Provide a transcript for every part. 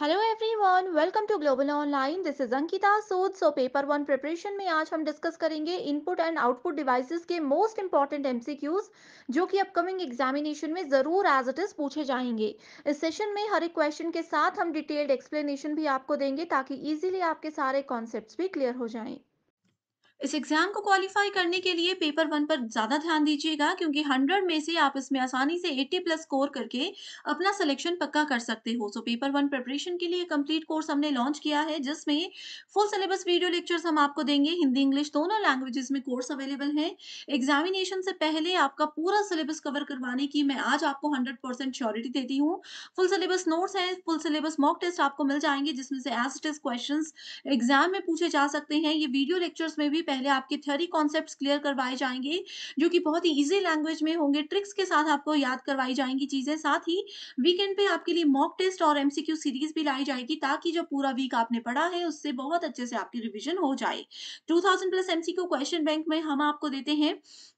Hello everyone welcome to global online this is Ankita Sood so paper one preparation में आज हम discuss करेंगे input and output devices के most important MCQs जो कि अपकमिंग एग्जामिनेशन में जरूर एज इट इज पूछे जाएंगे इस सेशन में हर एक क्वेश्चन के साथ हम डिटेल्ड एक्सप्लेनेशन भी आपको देंगे ताकि इजिली आपके सारे कॉन्सेप्ट भी क्लियर हो जाएं इस एग्ज़ाम को क्वालिफाई करने के लिए पेपर वन पर ज़्यादा ध्यान दीजिएगा क्योंकि हंड्रेड में से आप इसमें आसानी से एट्टी प्लस स्कोर करके अपना सिलेक्शन पक्का कर सकते हो सो पेपर वन प्रिपरेशन के लिए कंप्लीट कोर्स हमने लॉन्च किया है जिसमें फुल सिलेबस वीडियो लेक्चर्स हम आपको देंगे हिंदी इंग्लिश दोनों लैंग्वेजेस में कोर्स अवेलेबल है एग्जामिनेशन से पहले आपका पूरा सिलेबस कवर करवाने की मैं आज आपको हंड्रेड परसेंट श्योरिटी देती हूँ फुल सिलेबस नोट्स हैं फुल सिलेबस मॉक टेस्ट आपको मिल जाएंगे जिसमें से as it is question exam में पूछे जा सकते हैं ये वीडियो लेक्चर्स में भी पहले आपके थ्योरी कॉन्सेप्ट क्लियर करवाए जाएंगे जो कि बहुत ही ईजी लैंग्वेज में होंगे ट्रिक्स के साथ आपको याद करवाई जाएंगी चीज़ें साथ ही वीकेंड पे आपके लिए मॉक टेस्ट और एमसीक्यू सीरीज भी लाई जाएगी ताकि जो पूरा वीक आपने पढ़ा है उससे बहुत अच्छे से आपकी रिविजन हो जाए two plus MCQ question bank में हम आपको देते हैं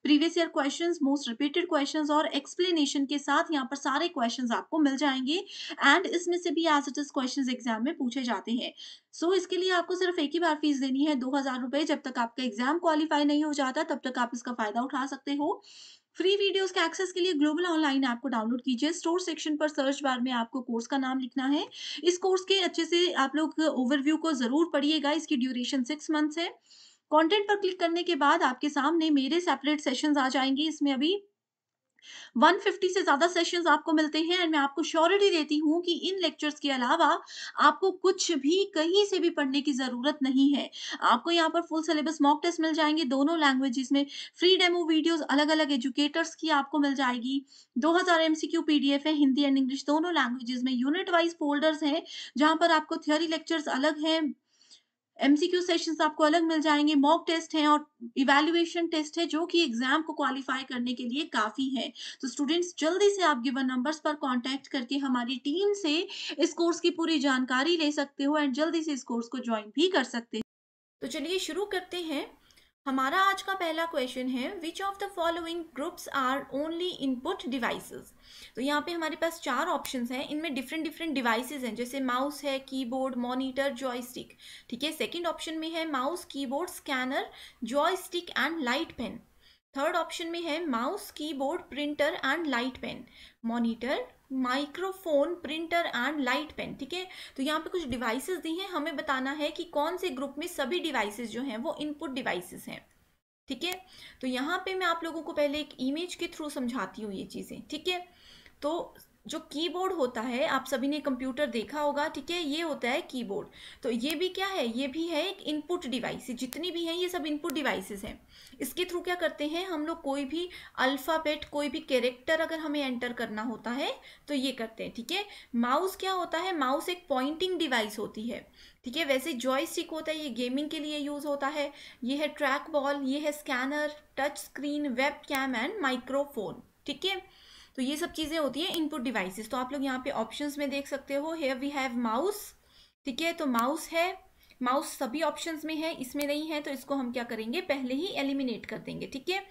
previous year question most repeated question और एक्सप्लेनेशन के साथ यहाँ पर सारे क्वेश्चन आपको मिल जाएंगे एंड इसमें से भी as it is question exam में पूछे जाते हैं सो so, इसके लिए आपको सिर्फ एक ही बार फीस देनी है दो हजार रुपए जब तक आपका आपका एग्जाम क्वालिफाई नहीं हो जाता तब तक आप इसका फायदा उठा सकते हो फ्री वीडियोस के एक्सेस के लिए ग्लोबल ऑनलाइन ऐप को डाउनलोड कीजिए स्टोर सेक्शन पर सर्च बार में आपको कोर्स का नाम लिखना है इस कोर्स के अच्छे से आप लोग ओवरव्यू को जरूर पढ़िएगा इसकी ड्यूरेशन सिक्स मंथ्स है कंटेंट पर क्लिक करने के बाद आपके सामने मेरे सेपरेट सेशंस आ जाएंगे इसमें अभी 150 से ज़्यादा सेशंस आपको मिलते हैं एंड मैं आपको श्योरिटी देती हूँ कि इन लेक्चर्स के अलावा आपको कुछ भी कहीं से भी पढ़ने की ज़रूरत नहीं है आपको यहाँ पर फुल सिलेबस मॉक टेस्ट मिल जाएंगे दोनों लैंग्वेजेस में फ्री डेमो वीडियोस अलग अलग एजुकेटर्स की आपको मिल जाएगी 2000 हज़ार पीडीएफ है हिंदी एंड इंग्लिश दोनों लैंग्वेजेस में यूनिट वाइज फोल्डर्स हैं जहाँ पर आपको थियोरी लेक्चर्स अलग हैं एमसीक्यू सेशंस आपको अलग मिल जाएंगे मॉक टेस्ट हैं और इवेल्युएशन टेस्ट है जो कि एग्जाम को क्वालिफाई करने के लिए काफी है तो स्टूडेंट्स जल्दी से आप गिवन नंबर्स पर कांटेक्ट करके हमारी टीम से इस कोर्स की पूरी जानकारी ले सकते हो एंड जल्दी से इस कोर्स को ज्वाइन भी कर सकते हो तो चलिए शुरू करते हैं हमारा आज का पहला क्वेश्चन है which of the following groups are only input devices तो यहाँ पे हमारे पास चार ऑप्शंस हैं इनमें डिफरेंट डिफरेंट डिवाइसेस हैं जैसे माउस है कीबोर्ड मॉनिटर जॉयस्टिक ठीक है सेकंड ऑप्शन में है mouse keyboard scanner joystick and light pen third option में है mouse keyboard printer and light pen monitor microphone printer and light pen ठीक है तो यहाँ पे कुछ डिवाइसेस दी हैं हमें बताना है कि कौन से ग्रुप में सभी डिवाइसेस जो हैं वो इनपुट डिवाइसेस हैं ठीक है तो यहाँ पे मैं आप लोगों को पहले एक इमेज के थ्रू समझाती हूँ ये चीज़ें ठीक है तो जो कीबोर्ड होता है आप सभी ने कंप्यूटर देखा होगा ठीक है ये होता है कीबोर्ड तो ये भी क्या है ये भी है एक इनपुट डिवाइस जितनी भी हैं ये सब इनपुट डिवाइसेस हैं इसके थ्रू क्या करते हैं हम लोग कोई भी अल्फ़ाबेट कोई भी कैरेक्टर अगर हमें एंटर करना होता है तो ये करते हैं ठीक है माउस क्या होता है माउस एक पॉइंटिंग डिवाइस होती है ठीक है वैसे जॉयस्टिक होता है ये गेमिंग के लिए यूज़ होता है ये है ट्रैक बॉल ये है scanner touch screen web cam and microphone ठीक है तो ये सब चीज़ें होती हैं इनपुट डिवाइसेस तो आप लोग यहाँ पे ऑप्शंस में देख सकते हो हेयर वी हैव माउस ठीक है तो माउस है माउस सभी ऑप्शंस में है इसमें नहीं है तो इसको हम क्या करेंगे पहले ही एलिमिनेट कर देंगे ठीक है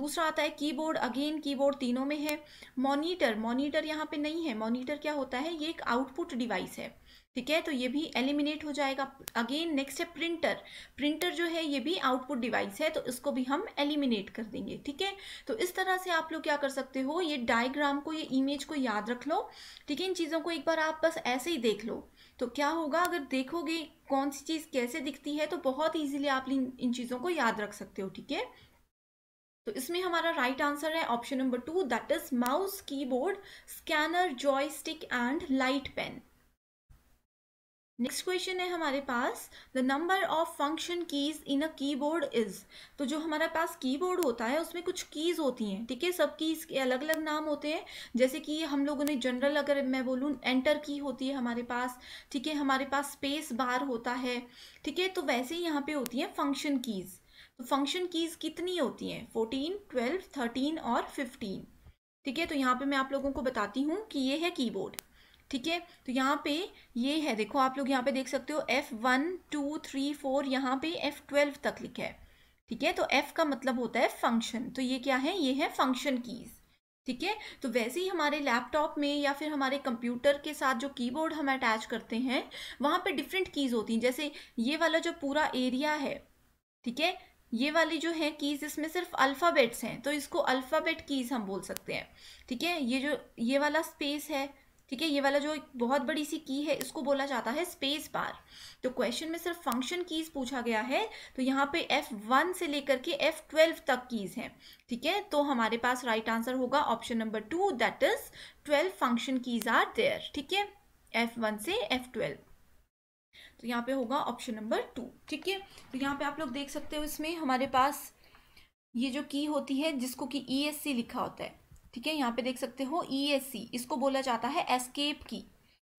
दूसरा आता है कीबोर्ड अगेन कीबोर्ड तीनों में है मॉनिटर मॉनिटर यहाँ पे नहीं है मॉनिटर क्या होता है ये एक आउटपुट डिवाइस है ठीक है तो ये भी एलिमिनेट हो जाएगा अगेन नेक्स्ट है प्रिंटर प्रिंटर जो है ये भी आउटपुट डिवाइस है तो इसको भी हम एलिमिनेट कर देंगे ठीक है तो इस तरह से आप लोग क्या कर सकते हो ये डायग्राम को ये इमेज को याद रख लो ठीक है इन चीज़ों को एक बार आप बस ऐसे ही देख लो तो क्या होगा अगर देखोगे कौन सी चीज़ कैसे दिखती है तो बहुत ईजिली आप इन चीज़ों को याद रख सकते हो ठीक है तो इसमें हमारा राइट right आंसर है option number two that is mouse keyboard scanner joystick and light pen next question है हमारे पास the number of function keys in a keyboard is तो जो हमारे पास कीबोर्ड होता है उसमें कुछ कीज़ होती हैं ठीक है सब कीज़ के अलग अलग नाम होते हैं जैसे कि हम लोगों ने जनरल अगर मैं बोलूँ एंटर की होती है हमारे पास ठीक है हमारे पास स्पेस बार होता है ठीक है तो वैसे ही यहाँ पे होती हैं फंक्शन कीज़ तो फंक्शन कीज़ कितनी होती हैं फोर्टीन ट्वेल्व थर्टीन और फिफ्टीन ठीक है तो यहाँ पर मैं आप लोगों को बताती हूँ कि ये है कीबोर्ड ठीक है तो यहाँ पे ये है देखो आप लोग यहाँ पे देख सकते हो F one two three four यहाँ पे एफ़ ट्वेल्व तक लिखा है ठीक है तो एफ़ का मतलब होता है फंक्शन तो ये क्या है ये है फंक्शन कीज़ ठीक है तो वैसे ही हमारे लैपटॉप में या फिर हमारे कंप्यूटर के साथ जो कीबोर्ड हम अटैच करते हैं वहाँ पे डिफरेंट कीज़ होती हैं जैसे ये वाला जो पूरा एरिया है ठीक है ये वाली जो है कीज़ इसमें सिर्फ अल्फ़ाबेट्स हैं तो इसको अल्फ़ाबेट कीज़ हम बोल सकते हैं ठीक है ये जो ये वाला स्पेस है ठीक है ये वाला जो बहुत बड़ी सी की है इसको बोला जाता है स्पेस बार तो क्वेश्चन में सिर्फ फंक्शन कीज पूछा गया है तो यहाँ पे एफ वन से लेकर के एफ ट्वेल्व तक कीज हैं ठीक है तो हमारे पास राइट आंसर होगा option number two that is twelve function keys are there ठीक है एफ वन से एफ ट्वेल्व तो यहाँ पे होगा ऑप्शन नंबर टू ठीक है तो यहाँ पे आप लोग देख सकते हो इसमें हमारे पास ये जो की होती है जिसको कि ई e लिखा होता है ठीक है यहाँ पे देख सकते हो ई e इसको बोला जाता है एस्केप की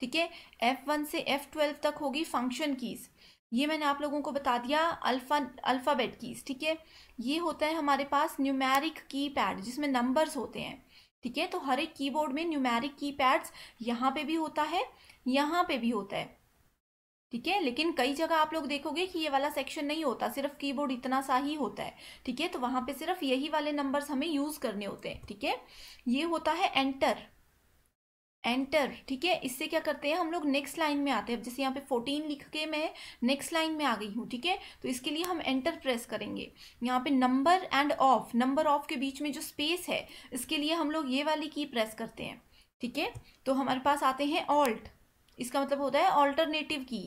ठीक है एफ वन से एफ ट्वेल्व तक होगी फंक्शन कीज़ ये मैंने आप लोगों को बता दिया अल्फ़ा अल्फ़ाबेट कीज़ ठीक है ये होता है हमारे पास न्यूमेरिक की पैड जिसमें नंबर्स होते हैं ठीक है तो हर एक कीबोर्ड में न्यूमेरिक की पैड्स यहाँ पर भी होता है यहाँ पे भी होता है ठीक है लेकिन कई जगह आप लोग देखोगे कि ये वाला सेक्शन नहीं होता सिर्फ कीबोर्ड इतना सा ही होता है ठीक है तो वहाँ पे सिर्फ यही वाले नंबर्स हमें यूज़ करने होते हैं ठीक है ये होता है एंटर एंटर ठीक है इससे क्या करते हैं हम लोग नेक्स्ट लाइन में आते हैं जैसे यहाँ पे फोर्टीन लिख के मैं नेक्स्ट लाइन में आ गई हूँ ठीक है तो इसके लिए हम एंटर प्रेस करेंगे यहाँ पे number and off number off के बीच में जो स्पेस है इसके लिए हम लोग ये वाली की प्रेस करते हैं ठीक है तो हमारे पास आते हैं ऑल्ट इसका मतलब होता है ऑल्टरनेटिव की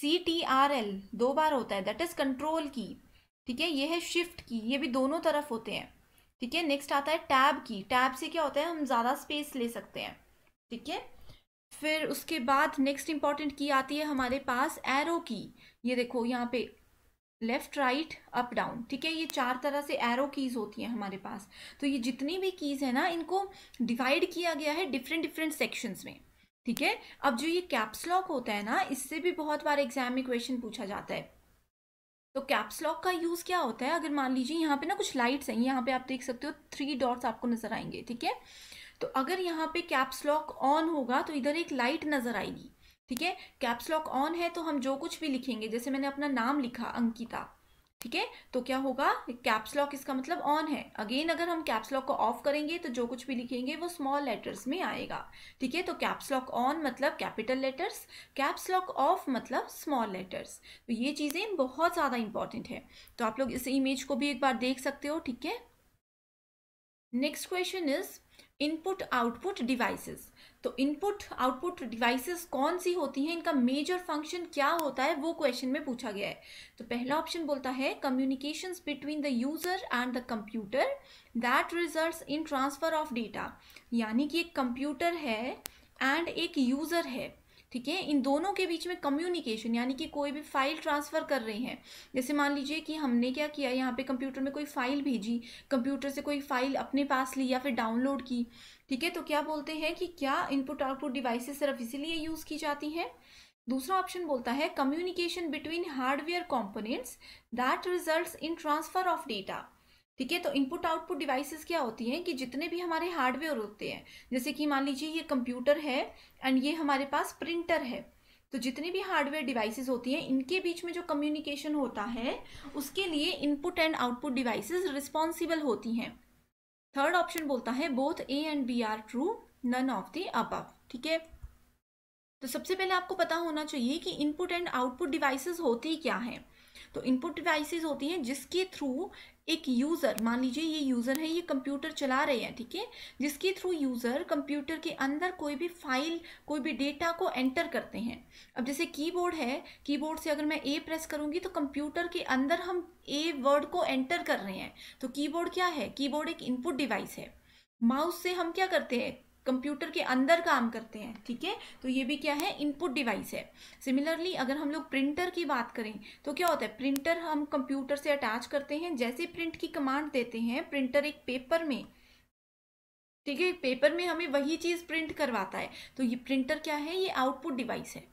सी टी आर एल दो बार होता है दैट इज कंट्रोल की ठीक है ये है शिफ्ट की ये भी दोनों तरफ होते हैं ठीक है नेक्स्ट आता है टैब की टैब से क्या होता है हम ज़्यादा स्पेस ले सकते हैं ठीक है फिर उसके बाद नेक्स्ट इंपॉर्टेंट की आती है हमारे पास एरो की ये देखो यहाँ पे लेफ्ट राइट अप डाउन ठीक है ये चार तरह से एरो कीज़ होती हैं हमारे पास तो ये जितनी भी कीज़ है ना इनको डिवाइड किया गया है डिफरेंट डिफरेंट सेक्शंस में ठीक है अब जो ये कैप्सलॉक होता है ना इससे भी बहुत बार एग्जाम में क्वेश्चन पूछा जाता है तो कैप्सलॉक का यूज़ क्या होता है अगर मान लीजिए यहाँ पे ना कुछ लाइट्स हैं यहाँ पे आप देख सकते हो थ्री डॉट्स आपको नज़र आएंगे ठीक है तो अगर यहाँ पे कैप्सलॉक ऑन होगा तो इधर एक लाइट नज़र आएगी ठीक है कैप्सलॉक ऑन है तो हम जो कुछ भी लिखेंगे जैसे मैंने अपना नाम लिखा अंकिता ठीक है तो क्या होगा कैप्स लॉक इसका मतलब ऑन है अगेन अगर हम कैप्स लॉक को ऑफ करेंगे तो जो कुछ भी लिखेंगे वो स्मॉल लेटर्स में आएगा ठीक है तो कैप्स लॉक ऑन मतलब capital letters caps lock off मतलब स्मॉल लेटर्स तो ये चीज़ें बहुत ज़्यादा इंपॉर्टेंट है तो आप लोग इस इमेज को भी एक बार देख सकते हो ठीक है next question is input output devices तो इनपुट आउटपुट डिवाइसेस कौन सी होती हैं इनका मेजर फंक्शन क्या होता है वो क्वेश्चन में पूछा गया है तो पहला ऑप्शन बोलता है communications between the user and the computer that results in transfer of data यानी कि एक कंप्यूटर है एंड एक यूज़र है ठीक है इन दोनों के बीच में कम्युनिकेशन यानी कि कोई भी फाइल ट्रांसफ़र कर रहे हैं जैसे मान लीजिए कि हमने क्या किया यहाँ पे कंप्यूटर में कोई फ़ाइल भेजी कंप्यूटर से कोई फ़ाइल अपने पास ली या फिर डाउनलोड की ठीक है तो क्या बोलते हैं कि क्या इनपुट आउटपुट डिवाइसेस सिर्फ इसीलिए यूज़ की जाती हैं दूसरा ऑप्शन बोलता है communication between hardware components that result in transfer of data ठीक है तो इनपुट आउटपुट डिवाइसेस क्या होती हैं कि जितने भी हमारे हार्डवेयर होते हैं जैसे कि मान लीजिए ये कंप्यूटर है एंड ये हमारे पास प्रिंटर है तो जितने भी हार्डवेयर डिवाइसेस होती हैं इनके बीच में जो कम्युनिकेशन होता है उसके लिए input and output devices responsible होती हैं थर्ड ऑप्शन बोलता है both A and B are true none of the above ठीक है तो सबसे पहले आपको पता होना चाहिए कि इनपुट एंड आउटपुट डिवाइसेस होती क्या हैं तो इनपुट डिवाइसेस होती हैं जिसके थ्रू एक यूज़र मान लीजिए ये यूज़र है ये कंप्यूटर चला रहे हैं ठीक है थीके? जिसके थ्रू यूज़र कंप्यूटर के अंदर कोई भी फाइल कोई भी डेटा को एंटर करते हैं अब जैसे कीबोर्ड है कीबोर्ड से अगर मैं ए प्रेस करूँगी तो कंप्यूटर के अंदर हम ए वर्ड को एंटर कर रहे हैं तो कीबोर्ड क्या है कीबोर्ड एक इनपुट डिवाइस है माउस से हम क्या करते हैं कंप्यूटर के अंदर काम करते हैं ठीक है तो ये भी क्या है इनपुट डिवाइस है सिमिलरली अगर हम लोग प्रिंटर की बात करें तो क्या होता है प्रिंटर हम कंप्यूटर से अटैच करते हैं जैसे प्रिंट की कमांड देते हैं प्रिंटर एक पेपर में ठीक है पेपर में हमें वही चीज़ प्रिंट करवाता है तो ये प्रिंटर क्या है ये आउटपुट डिवाइस है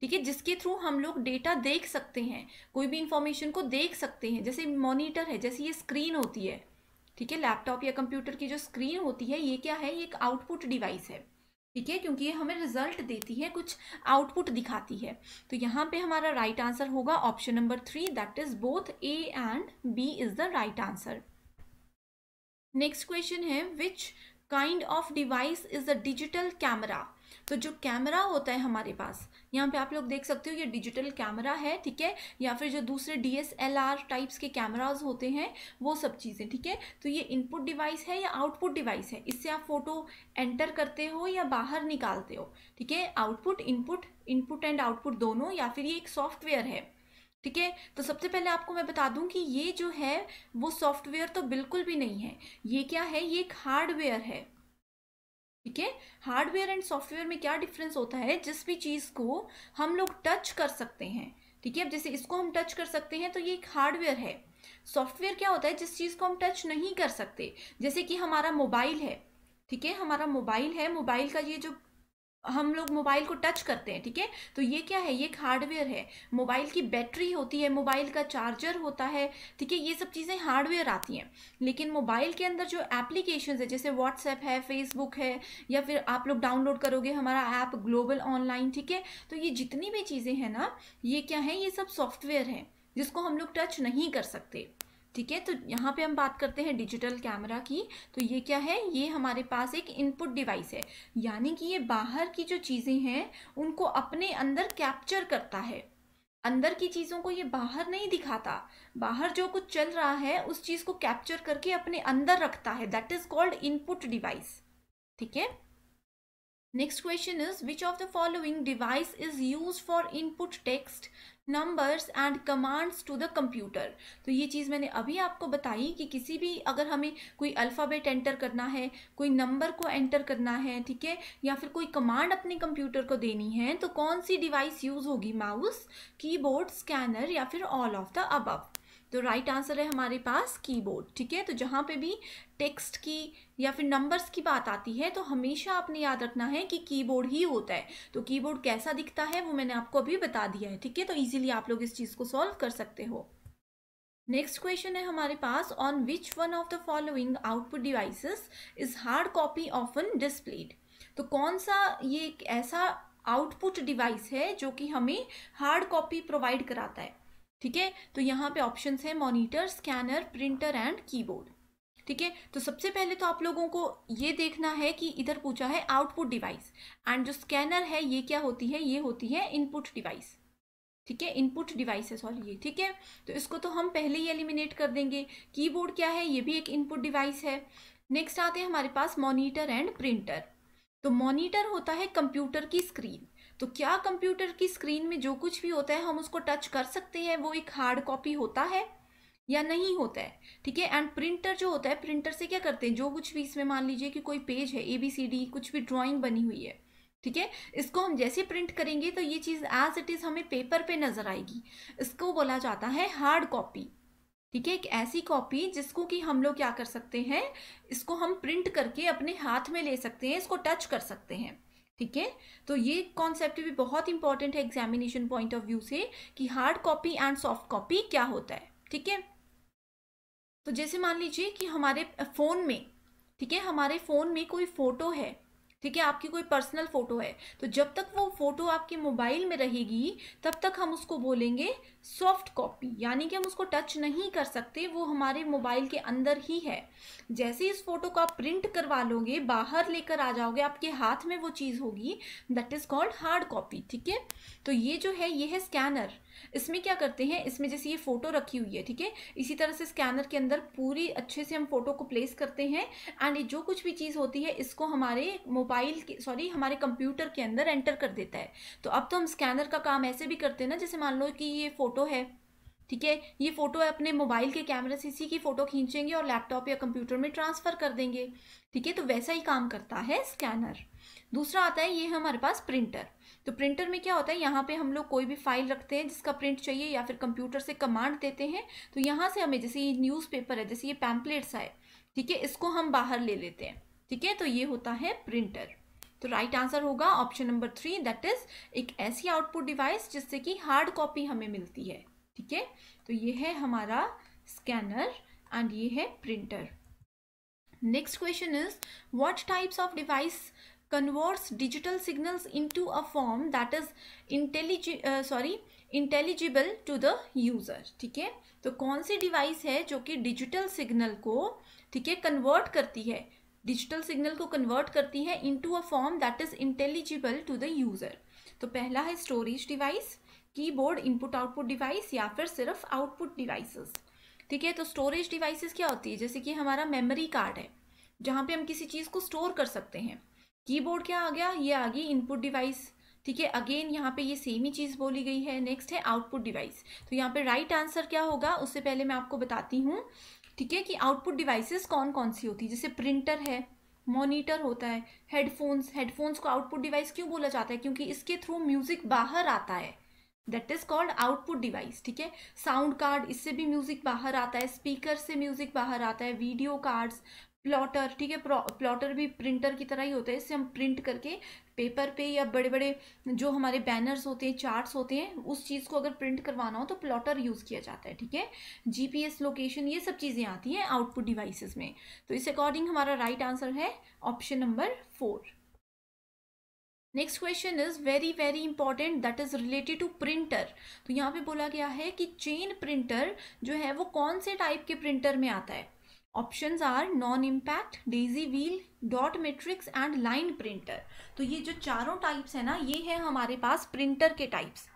ठीक है जिसके थ्रू हम लोग डेटा देख सकते हैं कोई भी इंफॉर्मेशन को देख सकते हैं जैसे मॉनिटर है जैसे ये स्क्रीन होती है ठीक है लैपटॉप या कंप्यूटर की जो स्क्रीन होती है ये क्या है ये एक आउटपुट डिवाइस है ठीक है क्योंकि ये हमें रिजल्ट देती है कुछ आउटपुट दिखाती है तो यहाँ पे हमारा राइट right आंसर होगा option number three that is both A and B is the right answer next question है which kind of device is the digital camera तो जो कैमरा होता है हमारे पास यहाँ पे आप लोग देख सकते हो ये डिजिटल कैमरा है ठीक है या फिर जो दूसरे डी टाइप्स के कैमराज होते हैं वो सब चीज़ें ठीक है तो ये इनपुट डिवाइस है या आउटपुट डिवाइस है इससे आप फ़ोटो एंटर करते हो या बाहर निकालते हो ठीक है output input input and output दोनों या फिर ये एक सॉफ्टवेयर है ठीक है तो सबसे पहले आपको मैं बता दूं कि ये जो है वो सॉफ्टवेयर तो बिल्कुल भी नहीं है ये क्या है ये एक हार्डवेयर है ठीक है हार्डवेयर एंड सॉफ्टवेयर में क्या डिफरेंस होता है जिस भी चीज़ को हम लोग टच कर सकते हैं ठीक है अब जैसे इसको हम टच कर सकते हैं तो ये एक हार्डवेयर है सॉफ्टवेयर क्या होता है जिस चीज़ को हम टच नहीं कर सकते जैसे कि हमारा मोबाइल है ठीक है हमारा मोबाइल है मोबाइल का ये जो हम लोग मोबाइल को टच करते हैं ठीक है तो ये क्या है ये एक हार्डवेयर है मोबाइल की बैटरी होती है मोबाइल का चार्जर होता है ठीक है ये सब चीज़ें हार्डवेयर आती हैं लेकिन मोबाइल के अंदर जो एप्लीकेशन है जैसे व्हाट्सएप है फेसबुक है या फिर आप लोग डाउनलोड करोगे हमारा ऐप ग्लोबल ऑनलाइन ठीक है तो ये जितनी भी चीज़ें हैं ना ये क्या है ये सब सॉफ्टवेयर हैं जिसको हम लोग टच नहीं कर सकते ठीक है तो यहाँ पे हम बात करते हैं डिजिटल कैमरा की तो ये क्या है ये हमारे पास एक इनपुट डिवाइस है यानी कि ये बाहर की जो चीज़ें हैं उनको अपने अंदर कैप्चर करता है अंदर की चीज़ों को ये बाहर नहीं दिखाता बाहर जो कुछ चल रहा है उस चीज़ को कैप्चर करके अपने अंदर रखता है that is called input device ठीक है next question is which of the following device is use for input text numbers and commands to the computer तो ये चीज़ मैंने अभी आपको बताई कि किसी भी अगर हमें कोई अल्फ़ाबेट एंटर करना है कोई नंबर को एंटर करना है ठीक है या फिर कोई कमांड अपने कंप्यूटर को देनी है तो कौन सी डिवाइस यूज़ होगी माउस कीबोर्ड स्कैनर या फिर ऑल ऑफ द अबव तो राइट आंसर है हमारे पास कीबोर्ड ठीक है तो जहाँ पे भी टेक्स्ट की या फिर नंबर्स की बात आती है तो हमेशा आपने याद रखना है कि कीबोर्ड ही होता है तो कीबोर्ड कैसा दिखता है वो मैंने आपको अभी बता दिया है ठीक है तो ईजिली आप लोग इस चीज़ को सॉल्व कर सकते हो नेक्स्ट क्वेश्चन है हमारे पास on which one of the following output devices is hard copy of an displayed तो कौन सा ये एक ऐसा आउटपुट डिवाइस है जो कि हमें हार्ड कॉपी प्रोवाइड कराता है ठीक है तो यहाँ पे ऑप्शंस है monitor scanner printer and keyboard ठीक है तो सबसे पहले तो आप लोगों को ये देखना है कि इधर पूछा है आउटपुट डिवाइस एंड जो स्कैनर है ये क्या होती है ये होती है इनपुट डिवाइस ठीक है इनपुट डिवाइस है सॉरी ये ठीक है तो इसको तो हम पहले ही एलिमिनेट कर देंगे कीबोर्ड क्या है ये भी एक इनपुट डिवाइस है नेक्स्ट आते हैं हमारे पास मॉनिटर एंड प्रिंटर तो मॉनिटर होता है कंप्यूटर की स्क्रीन तो क्या कंप्यूटर की स्क्रीन में जो कुछ भी होता है हम उसको टच कर सकते हैं वो एक हार्ड कॉपी होता है या नहीं होता है ठीक है एंड प्रिंटर जो होता है प्रिंटर से क्या करते हैं जो कुछ भी इसमें मान लीजिए कि कोई पेज है ए बी सी डी कुछ भी ड्राइंग बनी हुई है ठीक है इसको हम जैसे प्रिंट करेंगे तो ये चीज़ एज इट इज़ हमें पेपर पे नज़र आएगी इसको बोला जाता है हार्ड कॉपी ठीक है एक ऐसी कॉपी जिसको कि हम लोग क्या कर सकते हैं इसको हम प्रिंट करके अपने हाथ में ले सकते हैं इसको टच कर सकते हैं ठीक है तो ये कॉन्सेप्ट भी बहुत इंपॉर्टेंट है एग्जामिनेशन पॉइंट ऑफ व्यू से कि hard copy and soft copy क्या होता है ठीक है तो जैसे मान लीजिए कि हमारे फ़ोन में ठीक है हमारे फ़ोन में कोई फ़ोटो है ठीक है आपकी कोई पर्सनल फ़ोटो है तो जब तक वो फ़ोटो आपके मोबाइल में रहेगी तब तक हम उसको बोलेंगे सॉफ्ट कॉपी यानी कि हम उसको टच नहीं कर सकते वो हमारे मोबाइल के अंदर ही है जैसे इस फ़ोटो को आप प्रिंट करवा लोगे बाहर लेकर आ जाओगे आपके हाथ में वो चीज़ होगी that is called hard copy ठीक है तो ये जो है ये है स्कैनर इसमें क्या करते हैं इसमें जैसे ये फ़ोटो रखी हुई है ठीक है इसी तरह से स्कैनर के अंदर पूरी अच्छे से हम फ़ोटो को प्लेस करते हैं एंड जो कुछ भी चीज़ होती है इसको हमारे मोबाइल के सॉरी हमारे कंप्यूटर के अंदर एंटर कर देता है तो अब तो हम स्कैनर का काम ऐसे भी करते हैं ना जैसे मान लो कि ये फ़ोटो है ठीक है ये फ़ोटो है अपने मोबाइल के कैमरे से इसी की फ़ोटो खींचेंगे और लैपटॉप या कंप्यूटर में ट्रांसफ़र कर देंगे ठीक है तो वैसा ही काम करता है स्कैनर दूसरा आता है ये हमारे पास प्रिंटर तो प्रिंटर में क्या होता है यहाँ पे हम लोग कोई भी फाइल रखते हैं जिसका प्रिंट चाहिए या फिर कंप्यूटर से कमांड देते हैं तो यहाँ से हमें जैसे ये न्यूज़पेपर है जैसे ये पैम्पलेट्स है ठीक है इसको हम बाहर ले लेते हैं ठीक है तो ये होता है प्रिंटर तो राइट आंसर होगा option number three that is एक ऐसी आउटपुट डिवाइस जिससे कि हार्ड कॉपी हमें मिलती है ठीक है तो ये है हमारा स्कैनर एंड ये है printer next question is what types of device converts digital signals into a form that is intelligible uh, sorry intelligible to the user ठीक है तो कौन सी डिवाइस है जो कि डिजिटल सिग्नल को ठीक है कन्वर्ट करती है डिजिटल सिग्नल को कन्वर्ट करती है into a form that is intelligible to the user तो पहला है storage device keyboard input output device या फिर सिर्फ आउटपुट डिवाइसेस ठीक है तो स्टोरेज डिवाइसेस क्या होती है जैसे कि हमारा मेमोरी कार्ड है जहाँ पे हम किसी चीज़ को स्टोर कर सकते हैं कीबोर्ड क्या आ गया ये आ गई इनपुट डिवाइस ठीक है अगेन यहाँ पे ये सेम ही चीज़ बोली गई है नेक्स्ट है आउटपुट डिवाइस तो यहाँ पे राइट right आंसर क्या होगा उससे पहले मैं आपको बताती हूँ ठीक है कि आउटपुट डिवाइसेस कौन कौन सी होती है जैसे प्रिंटर है मॉनिटर होता है हेडफोन्स हेडफोन्स को आउटपुट डिवाइस क्यों बोला जाता है क्योंकि इसके थ्रू म्यूज़िक बाहर आता है that is called output device ठीक है साउंड कार्ड इससे भी म्यूजिक बाहर आता है स्पीकर से म्यूजिक बाहर आता है वीडियो कार्ड्स प्लॉटर ठीक है प्लॉटर भी प्रिंटर की तरह ही होता है इससे हम प्रिंट करके पेपर पे या बड़े बड़े जो हमारे बैनर्स होते हैं चार्ट्स होते हैं उस चीज़ को अगर प्रिंट करवाना हो तो प्लॉटर यूज़ किया जाता है ठीक है जीपीएस लोकेशन ये सब चीज़ें आती हैं आउटपुट डिवाइसेस में तो इस अकॉर्डिंग हमारा राइट right आंसर है option number four next question is very very important that is related to printer तो यहाँ पे बोला गया है कि चेन प्रिंटर जो है वो कौन से टाइप के प्रिंटर में आता है options are non impact daisy wheel dot matrix and line printer तो ये जो चारों टाइप्स है ना ये है हमारे पास प्रिंटर के टाइप्स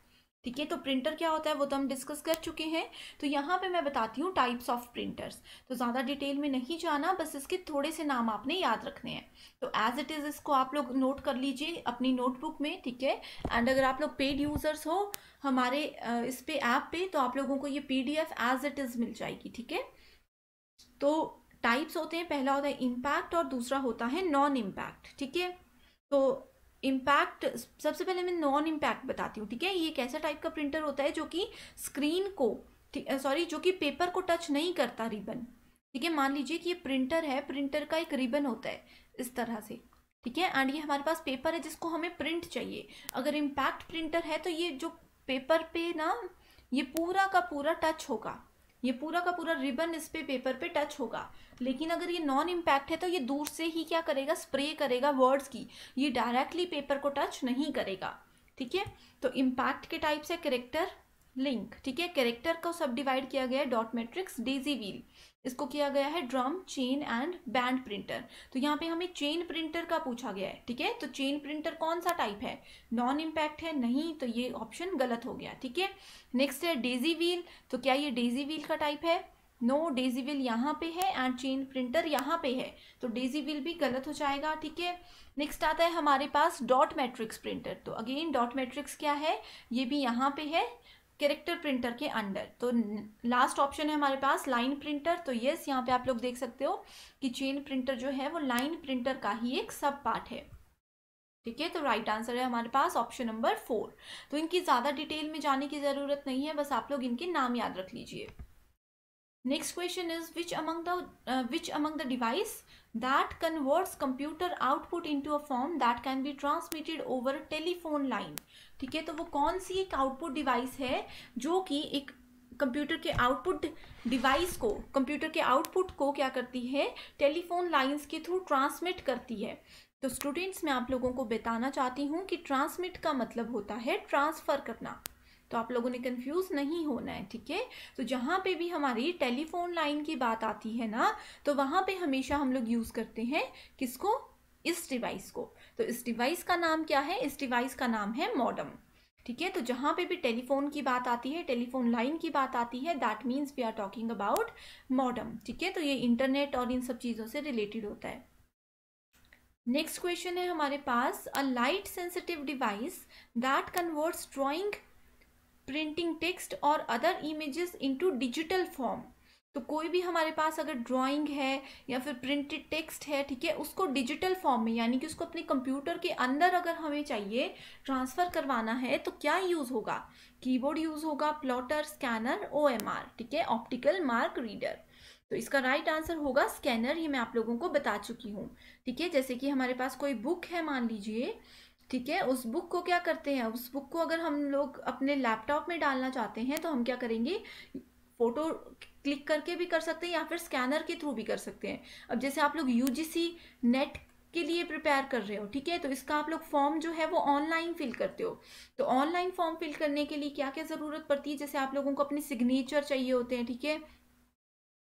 ठीक है तो प्रिंटर क्या होता है वो तो हम डिस्कस कर चुके हैं तो यहाँ पे मैं बताती हूँ टाइप्स ऑफ प्रिंटर्स तो ज़्यादा डिटेल में नहीं जाना बस इसके थोड़े से नाम आपने याद रखने हैं तो एज इट इज़ इसको आप लोग नोट कर लीजिए अपनी नोटबुक में ठीक है एंड अगर आप लोग पेड यूज़र्स हो हमारे इस पे ऐप पे तो आप लोगों को ये पी एज इट इज़ मिल जाएगी ठीक है तो टाइप्स होते हैं पहला होता है इम्पैक्ट और दूसरा होता है नॉन इम्पैक्ट ठीक है तो इम्पैक्ट सबसे पहले मैं नॉन इम्पैक्ट बताती हूँ ठीक है ये एक ऐसा टाइप का प्रिंटर होता है जो कि स्क्रीन को सॉरी जो कि पेपर को टच नहीं करता रिबन ठीक है मान लीजिए कि ये प्रिंटर है प्रिंटर का एक रिबन होता है इस तरह से ठीक है एंड ये हमारे पास पेपर है जिसको हमें प्रिंट चाहिए अगर इम्पैक्ट प्रिंटर है तो ये जो पेपर पे ना ये पूरा का पूरा टच होगा ये पूरा का पूरा रिबन इस पे पेपर पे टच होगा लेकिन अगर ये नॉन इम्पैक्ट है तो ये दूर से ही क्या करेगा स्प्रे करेगा वर्ड्स की ये डायरेक्टली पेपर को टच नहीं करेगा ठीक है तो इम्पैक्ट के टाइप्स है करेक्टर लिंक ठीक है करेक्टर को सब डिवाइड किया गया है डॉट मेट्रिक्स डेजी व्हील इसको किया गया है drum chain and band printer तो यहाँ पे हमें चेन प्रिंटर का पूछा गया है ठीक है तो चेन प्रिंटर कौन सा टाइप है नॉन इम्पैक्ट है नहीं तो ये ऑप्शन गलत हो गया ठीक है नेक्स्ट है डेजी व्हील तो क्या ये डेजी व्हील का टाइप है नो डेजी व्हील यहाँ पे है एंड चेन प्रिंटर यहाँ पे है तो डेजी व्हील भी गलत हो जाएगा ठीक है नेक्स्ट आता है हमारे पास डॉट मैट्रिक्स प्रिंटर तो अगेन डॉट मैट्रिक्स क्या है ये भी यहाँ पे है कैरेक्टर प्रिंटर के अंडर तो लास्ट ऑप्शन है हमारे पास लाइन प्रिंटर तो यस यहाँ पे आप लोग देख सकते हो कि चेन प्रिंटर जो है वो लाइन प्रिंटर का ही एक सब पार्ट है ठीक है तो राइट आंसर है हमारे पास ऑप्शन नंबर फोर तो इनकी ज़्यादा डिटेल में जाने की ज़रूरत नहीं है बस आप लोग इनके नाम याद रख लीजिए next question is which among the which among the device that converts computer output into a form that can be transmitted over a telephone line ठीक है तो वो कौन सी एक output device है जो कि एक कंप्यूटर के आउटपुट डिवाइस को कंप्यूटर के आउटपुट को क्या करती है टेलीफोन लाइंस के थ्रू ट्रांसमिट करती है तो स्टूडेंट्स मैं आप लोगों को बताना चाहती हूँ कि ट्रांसमिट का मतलब होता है ट्रांसफ़र करना तो आप लोगों ने कंफ्यूज नहीं होना है ठीक है तो जहाँ पे भी हमारी टेलीफोन लाइन की बात आती है ना तो वहाँ पे हमेशा हम लोग यूज़ करते हैं किसको इस डिवाइस को तो इस डिवाइस का नाम क्या है इस डिवाइस का नाम है मॉडम ठीक है तो जहाँ पे भी टेलीफोन की बात आती है टेलीफोन लाइन की बात आती है that means we are talking about modem ठीक है तो ये इंटरनेट और इन सब चीज़ों से रिलेटेड होता है नेक्स्ट क्वेश्चन है हमारे पास a light sensitive device that converts drawing printing text और other images into digital form तो कोई भी हमारे पास अगर ड्राइंग है या फिर प्रिंटेड टेक्स्ट है ठीक है उसको डिजिटल फॉर्म में यानी कि उसको अपने कंप्यूटर के अंदर अगर हमें चाहिए ट्रांसफ़र करवाना है तो क्या यूज़ होगा कीबोर्ड यूज़ होगा प्लॉटर स्कैनर ओ ठीक है ऑप्टिकल मार्क रीडर तो इसका राइट आंसर होगा स्कैनर ये मैं आप लोगों को बता चुकी हूँ ठीक है जैसे कि हमारे पास कोई बुक है मान लीजिए ठीक है उस बुक को क्या करते हैं उस बुक को अगर हम लोग अपने लैपटॉप में डालना चाहते हैं तो हम क्या करेंगे फोटो क्लिक करके भी कर सकते हैं या फिर स्कैनर के थ्रू भी कर सकते हैं अब जैसे आप लोग सी नेट के लिए प्रिपेयर कर रहे हो ठीक है तो इसका आप लोग फॉर्म जो है वो ऑनलाइन फिल करते हो तो ऑनलाइन फॉर्म फिल करने के लिए क्या क्या ज़रूरत पड़ती है जैसे आप लोगों को अपने सिग्नेचर चाहिए होते हैं ठीक है थीके?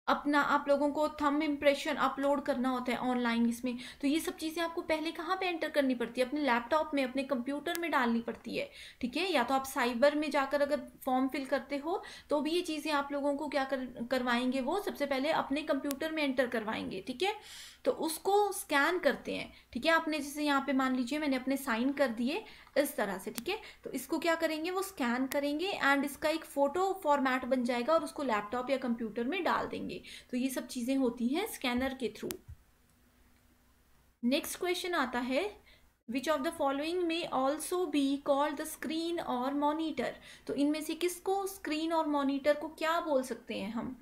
अपना आप लोगों को थम इम्प्रेशन अपलोड करना होता है ऑनलाइन इसमें तो ये सब चीज़ें आपको पहले कहाँ पे एंटर करनी पड़ती है अपने लैपटॉप में अपने कंप्यूटर में डालनी पड़ती है ठीक है या तो आप साइबर में जाकर अगर फॉर्म फिल करते हो तो भी ये चीज़ें आप लोगों को क्या कर, करवाएंगे वो सबसे पहले अपने कंप्यूटर में एंटर करवाएंगे ठीक है तो उसको स्कैन करते हैं ठीक है आपने जैसे यहाँ पे मान लीजिए मैंने अपने साइन कर दिए इस तरह से ठीक है तो इसको क्या करेंगे वो स्कैन करेंगे एंड इसका एक फ़ोटो फॉर्मेट बन जाएगा और उसको लैपटॉप या कंप्यूटर में डाल देंगे तो ये सब चीज़ें होती हैं स्कैनर के थ्रू नेक्स्ट क्वेश्चन आता है which of the following may also be call the screen और मॉनिटर तो इनमें से किसको स्क्रीन और मॉनिटर को क्या बोल सकते हैं हम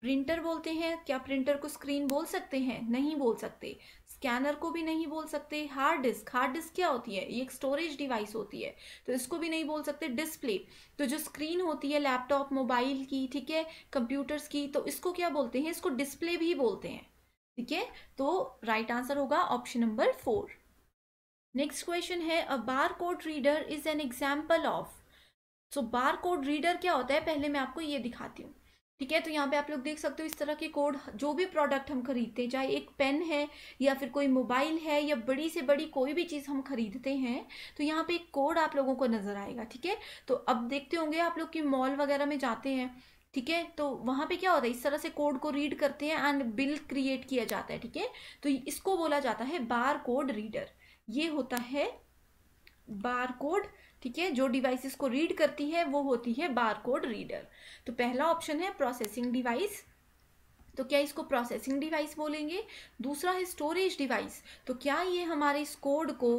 प्रिंटर बोलते हैं क्या प्रिंटर को स्क्रीन बोल सकते हैं नहीं बोल सकते स्कैनर को भी नहीं बोल सकते हार्ड डिस्क हार्ड डिस्क क्या होती है ये एक स्टोरेज डिवाइस होती है तो इसको भी नहीं बोल सकते डिस्प्ले तो जो स्क्रीन होती है लैपटॉप मोबाइल की ठीक है कंप्यूटर्स की तो इसको क्या बोलते हैं इसको डिस्प्ले भी बोलते हैं ठीक है तो राइट आंसर होगा option number four next question है a bar code reader is an example of so bar code reader क्या होता है पहले मैं आपको ये दिखाती हूँ ठीक है तो यहाँ पे आप लोग देख सकते हो इस तरह के कोड जो भी प्रोडक्ट हम खरीदते हैं चाहे एक पेन है या फिर कोई मोबाइल है या बड़ी से बड़ी कोई भी चीज़ हम खरीदते हैं तो यहाँ पे एक कोड आप लोगों को नज़र आएगा ठीक है तो अब देखते होंगे आप लोग कि मॉल वगैरह में जाते हैं ठीक है तो वहाँ पे क्या होता है इस तरह से कोड को रीड करते हैं एंड बिल क्रिएट किया जाता है ठीक है तो इसको बोला जाता है बार कोड रीडर ये होता है बार कोड ठीक है जो डिवाइसेस को रीड करती है वो होती है बार कोड रीडर तो पहला ऑप्शन है प्रोसेसिंग डिवाइस तो क्या इसको प्रोसेसिंग डिवाइस बोलेंगे दूसरा है स्टोरेज डिवाइस तो क्या ये हमारे इस कोड को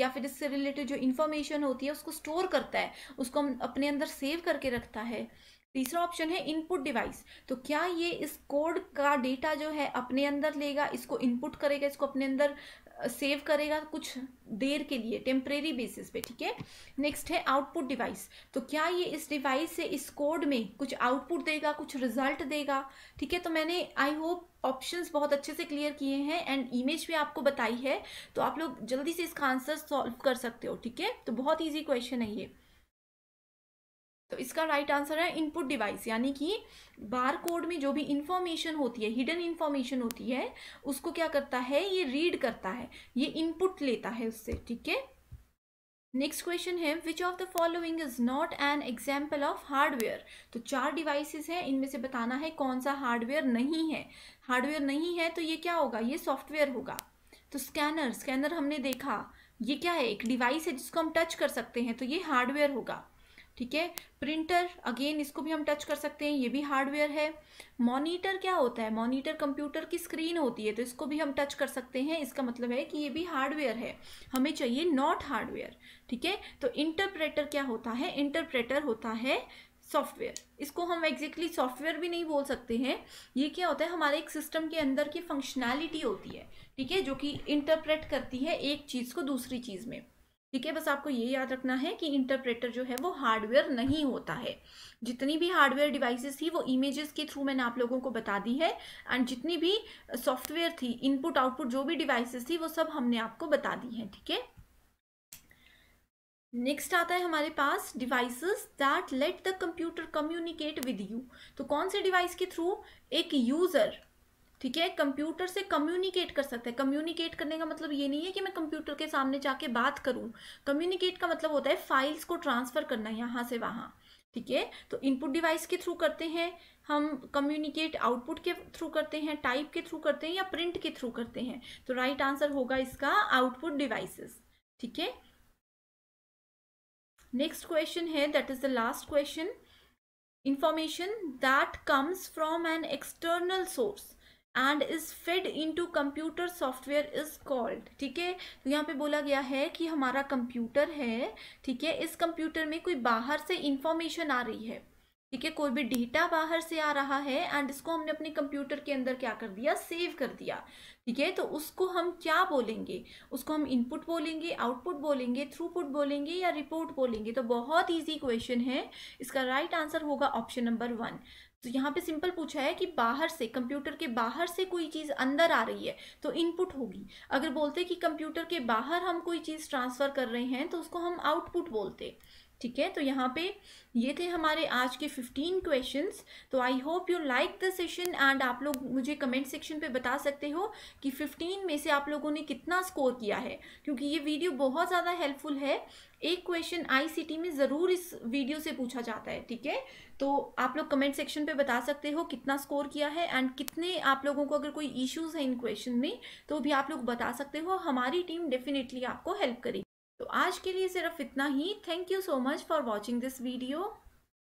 या फिर इससे रिलेटेड जो इन्फॉर्मेशन होती है उसको स्टोर करता है उसको हम अपने अंदर सेव करके रखता है तीसरा ऑप्शन है इनपुट डिवाइस तो क्या ये इस कोड का डेटा जो है अपने अंदर लेगा इसको इनपुट करेगा इसको अपने अंदर सेव करेगा कुछ देर के लिए टेम्परेरी बेसिस पे ठीक है नेक्स्ट है आउटपुट डिवाइस तो क्या ये इस डिवाइस से इस कोड में कुछ आउटपुट देगा कुछ रिजल्ट देगा ठीक है तो मैंने आई होप ऑप्शंस बहुत अच्छे से क्लियर किए हैं एंड इमेज भी आपको बताई है तो आप लोग जल्दी से इसका आंसर सॉल्व कर सकते हो ठीक है तो बहुत ईजी क्वेश्चन है ये तो इसका राइट आंसर है इनपुट डिवाइस यानी कि बार कोड में जो भी इंफॉर्मेशन होती है हिडन इंफॉर्मेशन होती है उसको क्या करता है ये रीड करता है ये इनपुट लेता है उससे ठीक है नेक्स्ट क्वेश्चन है which of the following is not an example of hardware तो चार डिवाइसेस हैं इनमें से बताना है कौन सा हार्डवेयर नहीं है हार्डवेयर नहीं है तो ये क्या होगा ये सॉफ्टवेयर होगा तो स्कैनर स्कैनर हमने देखा ये क्या है एक डिवाइस है जिसको हम टच कर सकते हैं तो ये हार्डवेयर होगा ठीक है प्रिंटर अगेन इसको भी हम टच कर सकते हैं ये भी हार्डवेयर है मॉनिटर क्या होता है मॉनिटर कंप्यूटर की स्क्रीन होती है तो इसको भी हम टच कर सकते हैं इसका मतलब है कि ये भी हार्डवेयर है हमें चाहिए नॉट हार्डवेयर ठीक है तो इंटरप्रेटर क्या होता है इंटरप्रेटर होता है सॉफ्टवेयर इसको हम एग्जैक्टली exactly सॉफ्टवेयर भी नहीं बोल सकते हैं ये क्या होता है हमारे एक सिस्टम के अंदर की फंक्शनैलिटी होती है ठीक है जो कि इंटरप्रेट करती है एक चीज़ को दूसरी चीज़ में ठीक है बस आपको ये याद रखना है कि इंटरप्रेटर जो है वो हार्डवेयर नहीं होता है जितनी भी हार्डवेयर डिवाइसेस थी वो इमेजेस के थ्रू मैंने आप लोगों को बता दी है एंड जितनी भी सॉफ्टवेयर थी इनपुट आउटपुट जो भी डिवाइसेस थी वो सब हमने आपको बता दी है ठीक है नेक्स्ट आता है हमारे पास devices that let the computer communicate with you तो कौन से डिवाइस के थ्रू एक यूज़र ठीक है कंप्यूटर से कम्युनिकेट कर सकते हैं कम्युनिकेट करने का मतलब ये नहीं है कि मैं कंप्यूटर के सामने जाके बात करूं कम्युनिकेट का मतलब होता है फाइल्स को ट्रांसफ़र करना यहाँ से वहाँ ठीक है तो इनपुट डिवाइस के थ्रू करते हैं हम कम्युनिकेट आउटपुट के थ्रू करते हैं टाइप के थ्रू करते हैं या प्रिंट के थ्रू करते हैं तो राइट आंसर होगा इसका आउटपुट डिवाइसेस ठीक है नेक्स्ट क्वेश्चन है that is the last question information that comes from an external source and is into computer software is called ठीक है तो यहाँ पे बोला गया है कि हमारा कंप्यूटर है ठीक है इस कंप्यूटर में कोई बाहर से इंफॉर्मेशन आ रही है ठीक है कोई भी डेटा बाहर से आ रहा है एंड इसको हमने अपने कंप्यूटर के अंदर क्या कर दिया सेव कर दिया ठीक है तो उसको हम क्या बोलेंगे उसको हम इनपुट बोलेंगे आउटपुट बोलेंगे थ्रूपुट बोलेंगे या रिपोर्ट बोलेंगे तो बहुत इजी क्वेश्चन है इसका राइट right आंसर होगा ऑप्शन नंबर वन तो यहाँ पे सिंपल पूछा है कि बाहर से कंप्यूटर के बाहर से कोई चीज़ अंदर आ रही है तो इनपुट होगी अगर बोलते कि कंप्यूटर के बाहर हम कोई चीज़ ट्रांसफ़र कर रहे हैं तो उसको हम आउटपुट बोलते ठीक है तो यहाँ पे ये थे हमारे आज के 15 क्वेश्चंस तो I hope you like the session and आप लोग मुझे कमेंट सेक्शन पे बता सकते हो कि 15 में से आप लोगों ने कितना स्कोर किया है क्योंकि ये वीडियो बहुत ज़्यादा हेल्पफुल है एक क्वेश्चन आईसीटी में ज़रूर इस वीडियो से पूछा जाता है ठीक है तो आप लोग कमेंट सेक्शन पे बता सकते हो कितना स्कोर किया है एंड कितने आप लोगों को अगर कोई इश्यूज़ है इन क्वेश्चन में तो भी आप लोग बता सकते हो हमारी टीम डेफिनेटली आपको हेल्प करेगी तो आज के लिए सिर्फ इतना ही thank you so much for watching this video